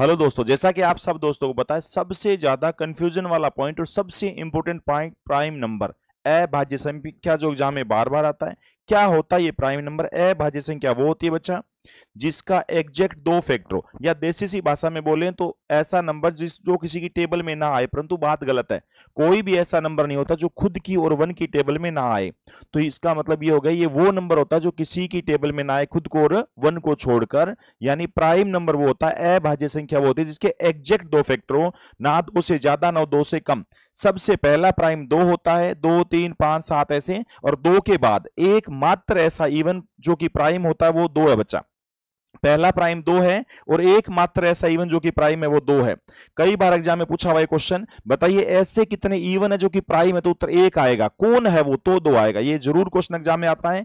hello दोस्तों जैसा कि आप सब दोस्तों को बताए सबसे ज्यादा कंफ्यूजन वाला पॉइंट और सबसे इंपॉर्टेंट पॉइंट प्राइम नंबर ए भाज्य संख्या जो एग्जाम में बार बार आता है क्या होता है ये प्राइम नंबर ए भाज्य संख्या वो होती है बच्चा जिसका एग्जैक्ट दो फैक्टर हो या देसी सी भाषा में बोले तो ऐसा नंबर जिस जो किसी की टेबल में ना आए परंतु बात गलत है कोई भी ऐसा नंबर नहीं होता जो खुद की और वन की टेबल में ना आए तो इसका मतलब ये हो गया ये वो नंबर होता है जो किसी की टेबल में ना आए खुद को और वन को छोड़कर यानी प्राइम नंबर वो होता है अभाज्य संख्या वो होती है जिसके एग्जैक्ट दो फैक्टर हो ना दो से ज्यादा ना दो से कम सबसे पहला प्राइम दो होता है दो तीन पांच सात ऐसे और दो के बाद एकमात्र ऐसा इवन जो कि प्राइम होता है वो दो है बच्चा पहला प्राइम दो है और एकमात्र ऐसा इवन जो कि प्राइम है वो दो है कई बार एग्जाम में पूछा हुआ क्वेश्चन बताइए ऐसे कितने इवन है जो कि प्राइम है तो उत्तर एक आएगा कौन है वो तो दो आएगा ये जरूर क्वेश्चन एग्जाम में आता है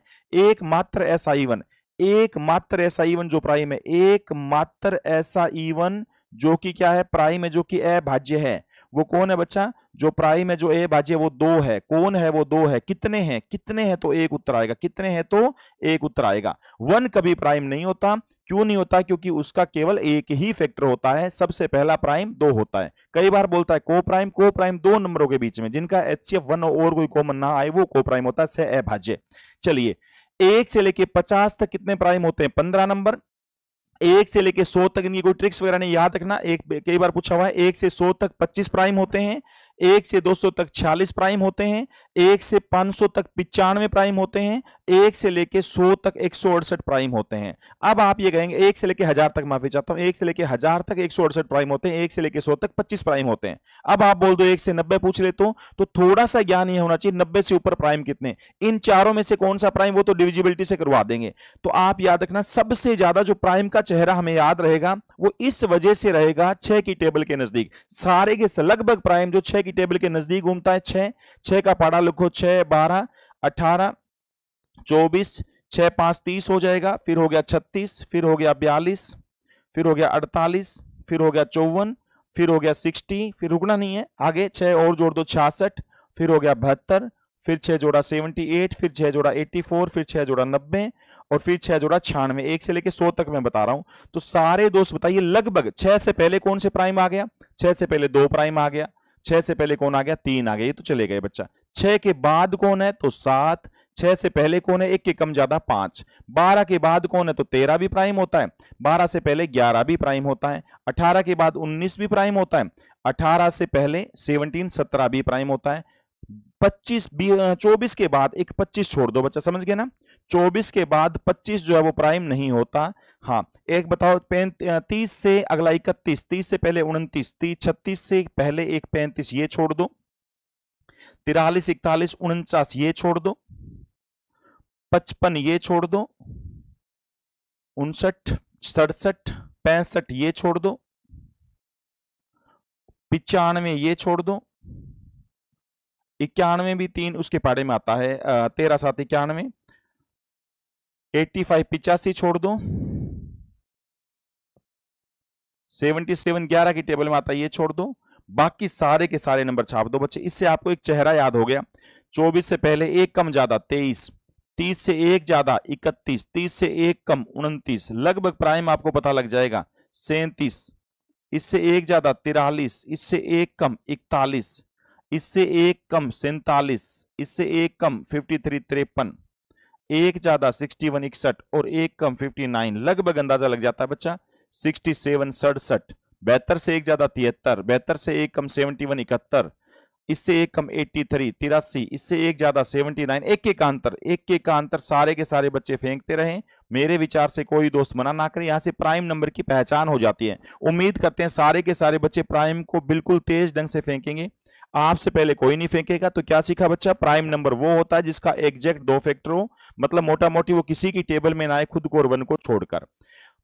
एकमात्र ऐसा इवन एकमात्र ऐसा इवन जो प्राइम है एकमात्र ऐसा इवन जो कि क्या है प्राइम है जो कि अभाज्य है वो कौन है बच्चा जो प्राइम है जो ए बाजी है वो दो है कौन है वो दो है कितने हैं कितने हैं तो एक उत्तर आएगा कितने हैं तो एक उत्तर आएगा वन कभी प्राइम नहीं होता क्यों नहीं होता क्योंकि उसका केवल एक ही फैक्टर होता है सबसे पहला प्राइम दो होता है कई बार बोलता है को प्राइम को प्राइम दो नंबरों के बीच में जिनका एच वन और कोई कॉमन ना आए वो को प्राइम होता है सह अभाज्य चलिए एक से लेके पचास तक कितने प्राइम होते हैं पंद्रह नंबर एक से लेके सौ तक इनकी कोई ट्रिक्स वगैरह नहीं याद रखना एक कई बार पूछा हुआ है एक से सौ तक पच्चीस प्राइम होते हैं एक से दो सौ तक छियालीस प्राइम होते हैं एक से पांच सौ तक पिचानवे प्राइम होते हैं एक से लेके सौ तक एक सौ अड़सठ प्राइम होते हैं अब आप ये कहेंगे एक से लेके हजार तक माफी चाहता हूं एक से लेके हजार तक एक सौ अड़सठ प्राइम होते हैं एक से लेके सौ तक पच्चीस प्राइम होते हैं अब आप बोल दो एक से नब्बे पूछ लेते हो तो थोड़ा सा ज्ञान ये होना चाहिए नब्बे से ऊपर प्राइम कितने इन चारों में से कौन सा प्राइम वो तो डिविजिबिलिटी से करवा देंगे तो आप याद रखना सबसे ज्यादा जो प्राइम का चेहरा हमें याद रहेगा वो इस वजह से रहेगा छह की टेबल के नजदीक सारे के लगभग प्राइम जो छह की टेबल के नजदीक घूमता है छह छह का पाड़ा लिखो छह बारह अठारह चौबीस छः पाँच तीस हो जाएगा फिर हो गया छत्तीस फिर हो गया बयालीस फिर हो गया अड़तालीस फिर हो गया चौवन फिर हो गया सिक्सटी फिर रुकना नहीं है आगे छः और जोड़ दो छियासठ फिर हो गया बहत्तर फिर छः जोड़ा सेवेंटी एट फिर छः जोड़ा एट्टी फोर फिर छः जोड़ा नब्बे और फिर छह जोड़ा छियानवे एक से लेकर सौ तक मैं बता रहा हूं तो सारे दोस्त बताइए लगभग छह से पहले कौन से प्राइम आ गया छह से पहले दो प्राइम आ गया छह से पहले कौन आ गया तीन आ गया ये तो चले गए बच्चा छह के बाद कौन है तो सात छह से पहले कौन है एक के कम ज्यादा पांच बारह के बाद कौन है तो तेरह भी प्राइम होता है बारह से पहले ग्यारह भी प्राइम होता है अठारह के बाद उन्नीस भी प्राइम होता है अठारह से पहले सेवनटीन सत्रह भी प्राइम होता है पच्चीस चौबीस के बाद एक पच्चीस छोड़ दो बच्चा समझ गए ना चौबीस के बाद पच्चीस जो है वो प्राइम नहीं होता हाँ एक बताओ तीस से अगला इकतीस तीस से पहले उनतीस तीस छत्तीस से पहले एक पैंतीस ये छोड़ दो तिरालीस इकतालीस उनचास ये छोड़ दो पचपन ये छोड़ दो उनसठ सड़सठ पैंसठ ये छोड़ दो पिचानवे ये छोड़ दो इक्यानवे भी तीन उसके पारे में आता है तेरह सात इक्यानवे एट्टी फाइव पिचासी छोड़ दो सेवेंटी सेवन ग्यारह की टेबल में आता है ये छोड़ दो बाकी सारे के सारे नंबर छाप दो बच्चे इससे आपको एक चेहरा याद हो गया चौबीस से पहले एक कम ज्यादा तेईस 30 से एक ज्यादा इकतीस तीस से एक कम 29, लगभग प्राइम आपको पता लग जाएगा सैंतीस इससे एक ज्यादा तिरालीस इससे एक कम इकतालीस इससे एक कम सैतालीस इससे एक कम फिफ्टी थ्री तिरपन एक ज्यादा सिक्सटी वन इकसठ और एक कम फिफ्टी नाइन लगभग अंदाजा लग जाता है बच्चा सिक्सटी सेवन सड़सठ बेहतर से एक ज्यादा तिहत्तर बेहतर से एक कम सेवेंटी वन इकहत्तर इससे एक कम 83 तिरासी इससे एक ज्यादा 79 एक एक का अंतर एक एक का अंतर सारे के सारे बच्चे फेंकते रहे मेरे विचार से कोई दोस्त मना ना करे यहाँ से प्राइम नंबर की पहचान हो जाती है उम्मीद करते हैं सारे के सारे बच्चे प्राइम को बिल्कुल तेज ढंग से फेंकेंगे आपसे पहले कोई नहीं फेंकेगा तो क्या सीखा बच्चा प्राइम नंबर वो होता है जिसका एग्जैक्ट दो फैक्टर हो मतलब मोटा मोटी वो किसी की टेबल में ना आए खुद को और वन को छोड़कर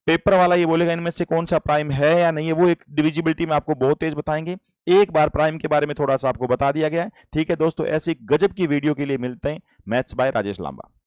पेपर वाला ये बोलेगा इनमें से कौन सा प्राइम है या नहीं है वो एक डिविजिबिलिटी में आपको बहुत तेज बताएंगे एक बार प्राइम के बारे में थोड़ा सा आपको बता दिया गया है ठीक है दोस्तों ऐसी गजब की वीडियो के लिए मिलते हैं मैथ्स बाय राजेश लांबा